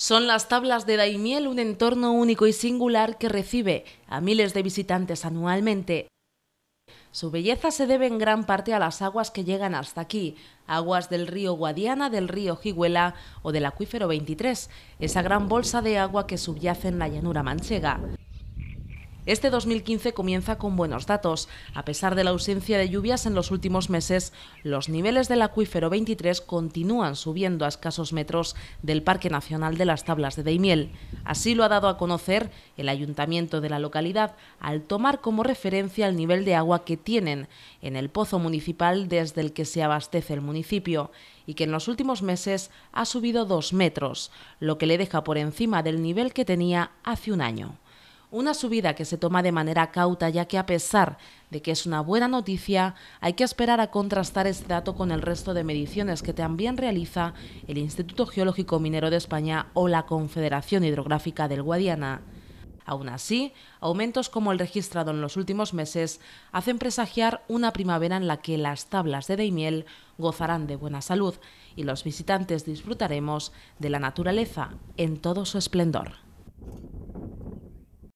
Son las tablas de Daimiel un entorno único y singular que recibe a miles de visitantes anualmente. Su belleza se debe en gran parte a las aguas que llegan hasta aquí, aguas del río Guadiana, del río Jiguela o del acuífero 23, esa gran bolsa de agua que subyace en la llanura manchega. Este 2015 comienza con buenos datos. A pesar de la ausencia de lluvias en los últimos meses, los niveles del acuífero 23 continúan subiendo a escasos metros del Parque Nacional de las Tablas de Deimiel. Así lo ha dado a conocer el ayuntamiento de la localidad al tomar como referencia el nivel de agua que tienen en el pozo municipal desde el que se abastece el municipio y que en los últimos meses ha subido dos metros, lo que le deja por encima del nivel que tenía hace un año. Una subida que se toma de manera cauta ya que a pesar de que es una buena noticia, hay que esperar a contrastar este dato con el resto de mediciones que también realiza el Instituto Geológico Minero de España o la Confederación Hidrográfica del Guadiana. Aún así, aumentos como el registrado en los últimos meses hacen presagiar una primavera en la que las tablas de deimiel gozarán de buena salud y los visitantes disfrutaremos de la naturaleza en todo su esplendor.